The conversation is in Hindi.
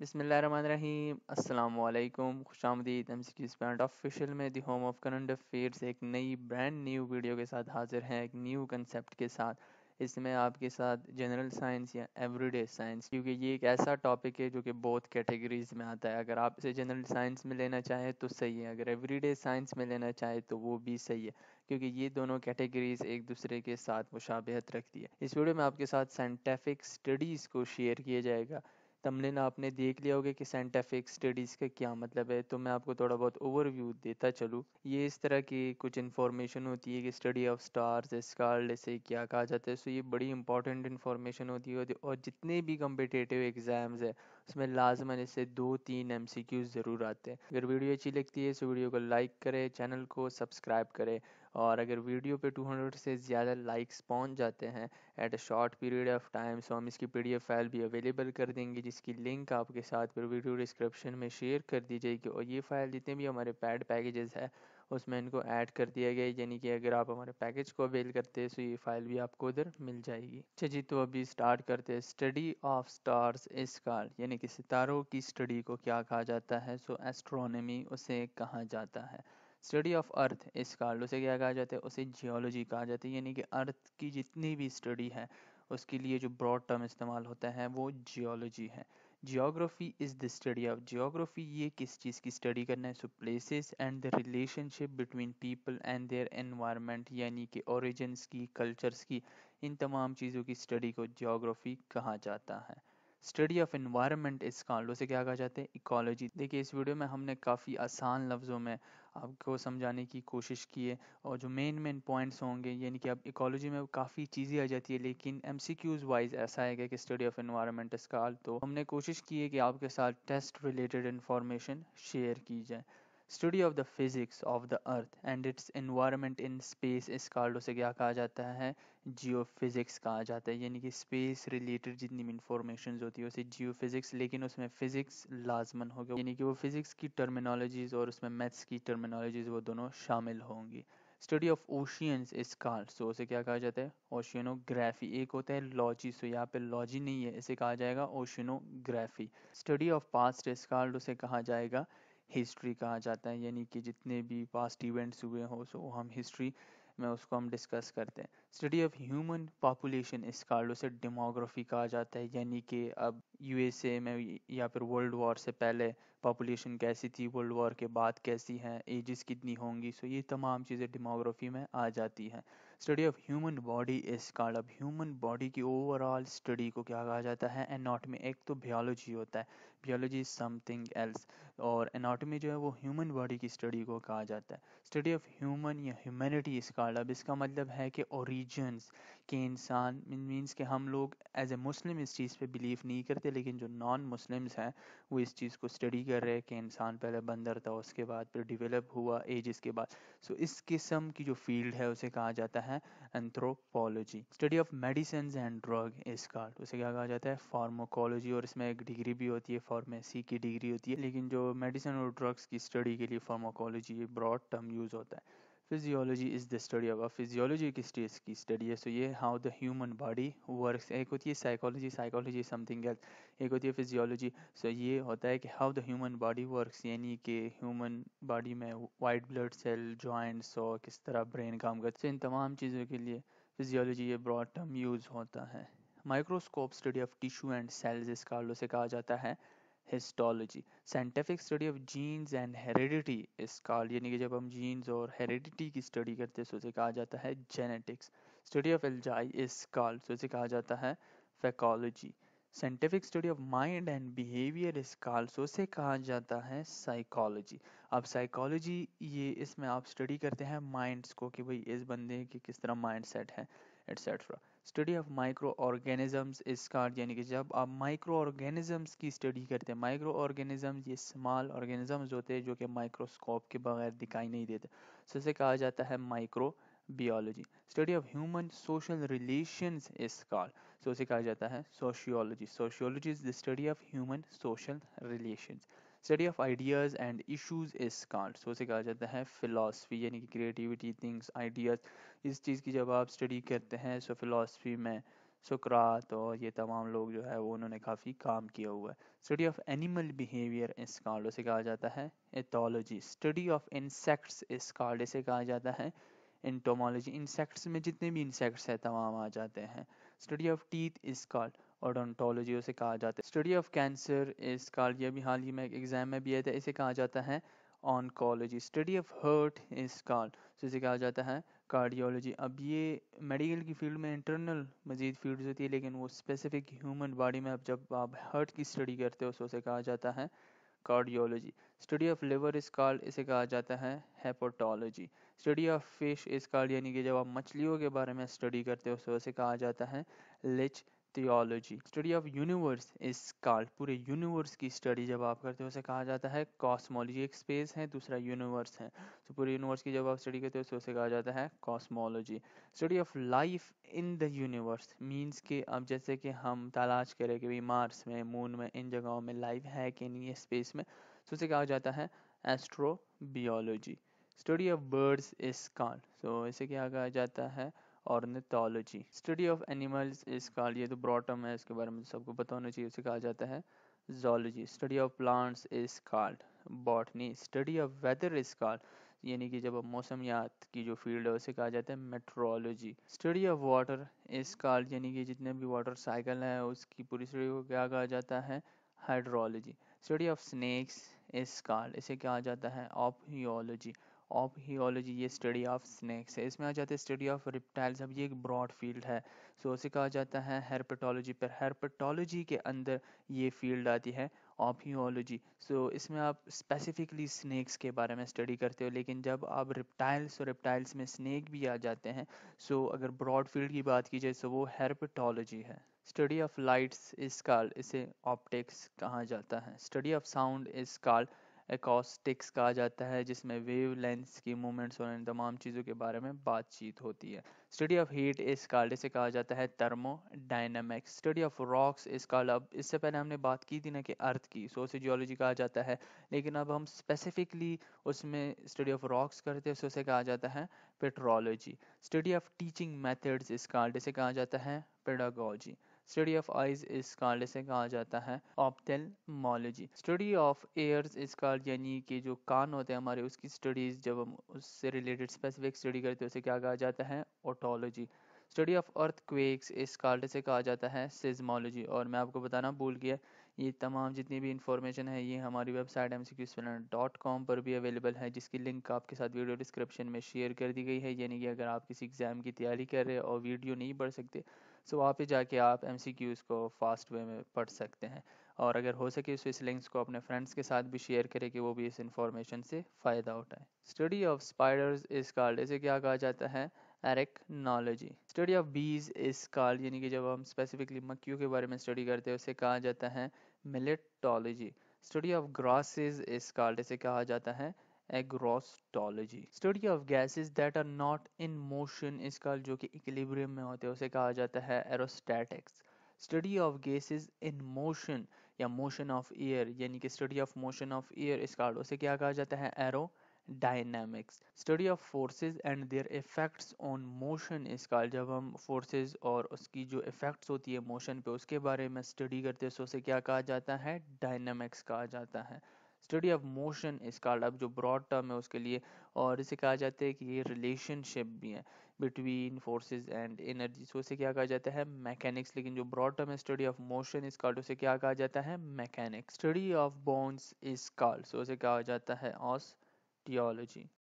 बिसमीम अल्लाम खुश आमदीद M C Qs point official में the home of current affairs एक नई ब्रांड न्यू वीडियो के साथ हाजिर है एक न्यू कंसेप्ट के साथ इसमें आपके साथ जनरल साइंस या एवरीडे साइंस क्योंकि ये एक ऐसा टॉपिक है जो कि बहुत कैटेगरीज में आता है अगर आप इसे जनरल साइंस में लेना चाहें तो सही है अगर एवरीडे साइंस में लेना चाहें तो वो भी सही है क्योंकि ये दोनों कैटेगरीज एक दूसरे के साथ मुशाबहत रखती है इस वीडियो में आपके साथ साइंटिफिक स्टडीज़ को शेयर किया जाएगा तमलिन आपने देख लिया होगा कि साइंटिफिक स्टडीज़ का क्या मतलब है तो मैं आपको थोड़ा बहुत ओवरव्यू देता चलूँ ये इस तरह की कुछ इन्फॉर्मेशन होती है कि स्टडी ऑफ स्टार्स स्कार्ड इसे क्या कहा जाता है सो ये बड़ी इंपॉर्टेंट इन्फॉर्मेशन होती है और जितने भी कम्पिटेटिव एग्ज़ाम्स है उसमें लाजमन इससे दो तीन एम ज़रूर आते हैं अगर वीडियो अच्छी लगती है तो वीडियो को लाइक करें चैनल को सब्सक्राइब करें और अगर वीडियो पे 200 से ज़्यादा लाइक्स पहुंच जाते हैं at a short period of time so हम इसकी पी फाइल भी अवेलेबल कर देंगे जिसकी लिंक आपके साथ फिर वीडियो डिस्क्रिप्शन में शेयर कर दी जाएगी और ये फाइल जितने भी हमारे पैड पैकेजेस है उसमें इनको ऐड कर दिया गया है यानी कि अगर आप हमारे पैकेज को अवेल करते हैं तो ये फाइल भी आपको उधर मिल जाएगी अच्छा जी तो अभी स्टार्ट करते हैं study of stars is called यानी कि सितारों की स्टडी को क्या कहा जाता है सो एस्ट्रोनॉमी उसे कहा जाता है स्टडी ऑफ अर्थ इस कार उसे क्या कहा जाता है उसे जियोलॉजी कहा जाता है यानी कि अर्थ की जितनी भी स्टडी है उसके लिए जो ब्रॉड टर्म इस्तेमाल होता है वो जियोलॉजी है geography is the study of geography ये किस चीज़ की स्टडी करना है so places and the relationship between people and their environment यानी कि ओरिजिनस की कल्चर्स की इन तमाम चीज़ों की स्टडी को जियोग्राफी कहा जाता है स्टडी ऑफ इन्वायरमेंट इस कांडों से क्या कहा जाता है इकोलॉजी देखिए इस वीडियो में हमने काफ़ी आसान लफ्ज़ों में आपको समझाने की कोशिश की है और जो मेन मेन पॉइंट्स होंगे यानी कि अब इकोलॉजी में काफ़ी चीज़ें आ जाती है लेकिन एम वाइज ऐसा है कि स्टडी ऑफ इन्वायरमेंट इसका तो हमने कोशिश की है कि आपके साथ टेस्ट रिलेटेड इन्फॉर्मेशन शेयर की जाए study of the physics of the earth and its environment in space is called उसे क्या कहा जाता है जियो फिजिक्स कहा जाता है यानी कि स्पेस रिलेटेड जितनी भी इंफॉर्मेशन होती है उसे जियो फिजिक्स लेकिन उसमें फिजिक्स लाजमन हो गया यानी कि वो फिजिक्स की टर्मिनोलॉजीज और उसमें मैथ्स की टर्मिनोलॉजीज वो दोनों शामिल होंगी study of oceans is called so उसे क्या कहा जाता है ओशियनोग्राफी एक होता है लॉजी सो यहाँ पे लॉजी नहीं है इसे कहा जाएगा oceanography study of past is called उसे कहा जाएगा हिस्ट्री कहा जाता है यानी कि जितने भी पास्ट इवेंट्स हुए हों सो हम हिस्ट्री में उसको हम डिस्कस करते हैं study of human population is called उसे डेमोग्राफी कहा जाता है यानी कि अब यूएसए में या फिर वर्ल्ड वॉर से पहले पॉपुलेशन कैसी थी वर्ल्ड वॉर के बाद कैसी है एजेस कितनी होंगी सो ये तमाम चीज़ें डेमोग्राफी में आ जाती हैं study of human body is called अब ह्यूमन बॉडी की ओवरऑल स्टडी को क्या कहा जाता है एनाटॉमी एक तो बियोलॉजी होता है बियोलॉजी इज समथिंग एल्स और एनाटॉमी जो है वो ह्यूमन बॉडी की स्टडी को कहा जाता है स्टडी ऑफ ह्यूमन या ह्यूमैनिटी इज कॉल्ड अब इसका मतलब है कि ओरिजिनस के इंसान मीन्स के हम लोग एज ए मुस्लिम इस चीज़ पे बिलीव नहीं करते लेकिन जो नॉन मुस्लिम्स हैं वो इस चीज़ को स्टडी कर रहे हैं कि इंसान पहले बंदर था उसके बाद फिर डिवेलप हुआ एजिस के बाद सो so, इस किस्म की जो फील्ड है उसे कहा जाता है है anthropology study of medicine and drug is called उसे क्या कहा जाता है फार्माकोलॉजी और इसमें एक डिग्री भी होती है फार्मेसी की डिग्री होती है लेकिन जो मेडिसिन और ड्रग्स की स्टडी के लिए फार्माकोलॉजी ब्रॉड टर्म यूज होता है physiology is the study of physiology की स्टेज की स्टडी है सो ये how the human body works एक होती है साइकोलॉजी साइकोलॉजी समथिंग एल्स एक होती है फिजियोलॉजी सो ये होता है कि how the human body works यानी कि ह्यूमन बॉडी में वाइट ब्लड सेल जॉइंट्स और किस तरह ब्रेन काम करते हैं इन तमाम चीज़ों के लिए फिजियोलॉजी ये ब्रॉड टर्म यूज़ होता है microscope study of tissue and cells is called से कहा जाता है histology scientific study of genes and heredity is called यानी कि जब हम जीन्स और हेरिडिटी की स्टडी करते हैं तो उसे कहा जाता है जेनेटिक्स स्टडी ऑफ एल्जाई इस कार्ड तो उसे कहा जाता है psychology scientific study of mind and behaviour is called तो उसे कहा जाता है साइकोलॉजी अब साइकोलॉजी ये इसमें आप स्टडी करते हैं माइंड्स को कि भाई इस बंदे की किस तरह माइंड सेट है etcetera study of microorganisms is called यानी कि जब आप माइक्रो ऑर्गेनिजम्स की स्टडी करते हैं माइक्रो ऑर्गेनिजम्स ये स्मॉल ऑर्गेनिजम्स होते हैं जो कि माइक्रोस्कोप के बगैर दिखाई नहीं देते सो इसे कहा जाता है microbiology study of human social relations is called so इसे कहा जाता है sociology sociology is the study of human social relations study of ideas and issues is called so उसे कहा जाता है फिलासफी यानी कि क्रिएटिविटी थिंग्स आइडियाज़ इस चीज़ की जब आप स्टडी करते हैं सो फिलासफी में सुकरात और ये तमाम लोग जो है वो उन्होंने काफ़ी काम किया हुआ है study of animal behaviour is called उसे कहा जाता है ethology study of insects is called इसे कहा जाता है इंटोमोलॉजी इंसेक्ट्स में जितने भी इंसेक्ट्स हैं तमाम आ जाते हैं study of teeth is called odontology उसे कहा जाता है study of cancer is called ये भी हाल ही में एग्जाम में भी आया था इसे कहा जाता है oncology study of heart is called so इसे कहा जाता है कार्डियोलॉजी अब ये मेडिकल की फील्ड में इंटरनल मजीद फील्ड होती है लेकिन वो स्पेसिफिक ह्यूमन बॉडी में अब जब आप हर्ट की स्टडी करते हो उसे कहा जाता है cardiology study of liver is called इसे कहा जाता है hepatology study of fish is called यानी कि जब आप मछलियों के बारे में स्टडी करते हो उसे कहा जाता है ichthyology study of universe is called पूरे यूनिवर्स की स्टडी जब आप करते हो उसे कहा जाता है कॉस्मोलॉजी एक स्पेस है दूसरा यूनिवर्स है तो पूरे यूनिवर्स की जब आप स्टडी करते हो तो उसे कहा जाता है cosmology study of life in the universe means के अब जैसे कि हम तलाश करें कि मार्स में मून में इन जगहों में लाइफ है कि नहीं है स्पेस में तो उसे कहा जाता है astrobiology study of birds is called so इसे क्या कहा जाता है ornithology study of animals is called ये तो ब्रॉटम है इसके बारे में तो सबको पता होना चाहिए उसे कहा जाता है zoology study of plants is called botany study of weather is called यानी कि जब मौसमियात की जो फील्ड है उसे कहा जाता है meteorology study of water is called यानी कि जितने भी वाटर साइकिल हैं उसकी पूरी स्टडी को क्या कहा जाता है hydrology study of snakes is called इसे कहा जाता है ऑपियोलॉजी ऑपियोलॉजी ये स्टडी ऑफ स्नैक्स है इसमें आ जाते हैं स्टडी ऑफ रिप्टाइल्स अब ये एक ब्रॉड फील्ड है सो उसे कहा जाता है हेरपेटोलॉजी पर हेरपेटोलॉजी के अंदर ये फील्ड आती है हीलॉजी सो इसमें आप स्पेसिफिकली स्नैक्स के बारे में स्टडी करते हो लेकिन जब आप रिप्टाइल्स और रिप्टाइल्स में स्नैक भी आ जाते हैं सो अगर ब्रॉड फील्ड की बात की जाए तो वो हेरपेटोलॉजी है study of lights is called इसे ऑप्टिक्स कहा जाता है study of sound is called acoustics कहा जाता है जिसमें वेव लेंस की मूवमेंट्स और इन तमाम चीज़ों के बारे में बातचीत होती है study of heat is called से कहा जाता है thermodynamics study of rocks is called अब इससे पहले हमने बात की थी ना कि अर्थ की सो उसे जियोलॉजी कहा जाता है लेकिन अब हम स्पेसिफिकली उसमें स्टडी ऑफ रॉक्स करते हैं उसे कहा जाता है petrology study of teaching methods is called से कहा जाता है pedagogy study of eyes is called से कहा जाता है ophthalmology study of ears is called यानी कि जो कान होते हैं हमारे उसकी स्टडीज जब हम उससे रिलेटेड स्पेसिफिक स्टडी करते हैं उसे क्या कहा जाता है otology study of earthquakes is called से कहा जाता है सिजमोलॉजी और मैं आपको बताना भूल गया ये तमाम जितनी भी इंफॉर्मेशन है ये हमारी वेबसाइट एम डॉट कॉम पर भी अवेलेबल है जिसकी लिंक आपके साथ वीडियो डिस्क्रिप्शन में शेयर कर दी गई है यानी कि अगर आप किसी एग्ज़ाम की तैयारी कर रहे हो और वीडियो नहीं पढ़ सकते सो वहाँ पे जाके आप एम को फास्ट वे में पढ़ सकते हैं और अगर हो सके तो इस लिंक्स को अपने फ्रेंड्स के साथ भी शेयर करें कि वो भी इस इंफॉर्मेशन से फ़ायदा उठाएं study of spiders is called इसे क्या कहा जाता है एरेक्नोलॉजी स्टडी ऑफ बीज इस कार्ड यानी कि जब हम स्पेसिफिकली मक्खियों के बारे में स्टडी करते हैं उसे कहा जाता है मिलेटोलॉजी study of grasses is called इसे कहा जाता है agrostology study of gases that are not in motion इसका जो कि इक्विलिब्रियम में होते हैं उसे कहा जाता है aerostatics study of gases in motion या मोशन ऑफ एयर यानी कि study of motion of air इसका उसे क्या कहा जाता है aerodynamics study of forces and their effects on motion is called जब हम फोर्सेस और उसकी जो इफेक्ट्स होती है मोशन पे उसके बारे में स्टडी करते हैं तो उसे क्या कहा जाता है डायनेमिक्स कहा जाता है study of motion is called अब जो ब्रॉड टर्म है उसके लिए और इसे कहा जाता है कि ये रिलेशनशिप भी है between forces and energy so इसे क्या कहा जाता है मैकेनिक्स लेकिन जो ब्रॉड टर्म है study of motion is called उसे क्या कहा जाता है mechanics study of bones is called so उसे कहा जाता है ऑस्टियोलॉजी